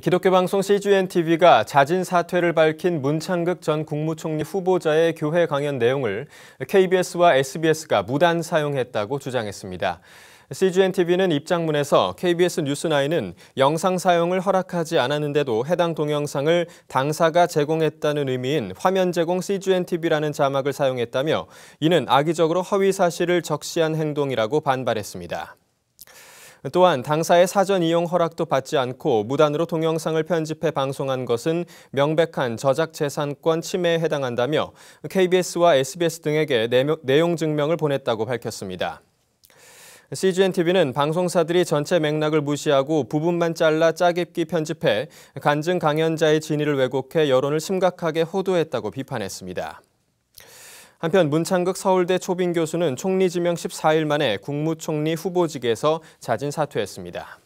기독교 방송 CGN TV가 자진 사퇴를 밝힌 문창극 전 국무총리 후보자의 교회 강연 내용을 KBS와 SBS가 무단 사용했다고 주장했습니다. CGN TV는 입장문에서 KBS 뉴스나은 영상 사용을 허락하지 않았는데도 해당 동영상을 당사가 제공했다는 의미인 화면 제공 CGN TV라는 자막을 사용했다며 이는 악의적으로 허위 사실을 적시한 행동이라고 반발했습니다. 또한 당사의 사전 이용 허락도 받지 않고 무단으로 동영상을 편집해 방송한 것은 명백한 저작재산권 침해에 해당한다며 KBS와 SBS 등에게 내용 증명을 보냈다고 밝혔습니다. CGNTV는 방송사들이 전체 맥락을 무시하고 부분만 잘라 짜깁기 편집해 간증 강연자의 진위를 왜곡해 여론을 심각하게 호도했다고 비판했습니다. 한편 문창극 서울대 초빙 교수는 총리 지명 14일 만에 국무총리 후보직에서 자진 사퇴했습니다.